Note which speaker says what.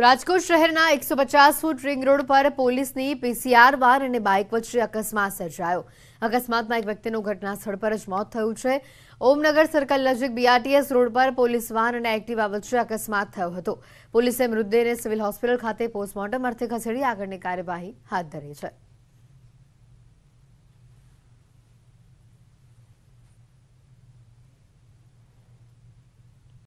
Speaker 1: રાજકોટ શહેરના 150 foot ring road પર પોલીસની પીસીઆર વાર અને બાઇક વચ્ચે અકસ્માત સર્જાયો અકસ્માતમાં એક વ્યક્તિનો ઘટનાસ્થળ પર જ મોત થયું છે ઓમનગર સર્કલ નજીક બીઆરટીએસ રોડ પર પોલીસ વાન અને એક્ટિવા વચ્ચે અકસ્માત થયો હતો પોલીસે મૃતદેહને સિવિલ હોસ્પિટલ ખાતે પોસ્ટમોર્ટમ અર્થે ખસેડી આગળની કાર્યવાહી હાથ ધરી છે